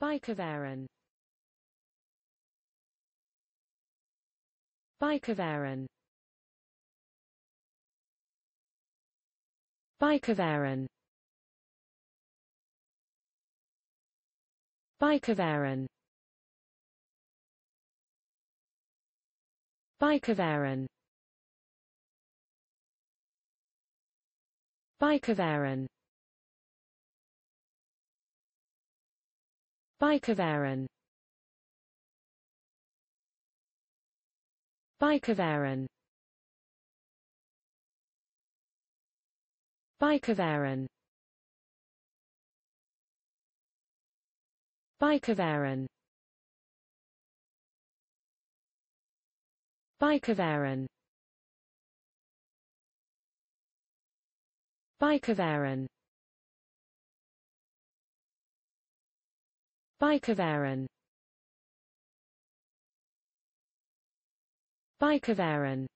Bikavaran Bikavaran Bikavaran Bikavaran Bikavaran Bikavaran Bikavaran Bikavaran Bikavaran Bikavaran Bikavaran Bikavaran Bikavaran Bikavaran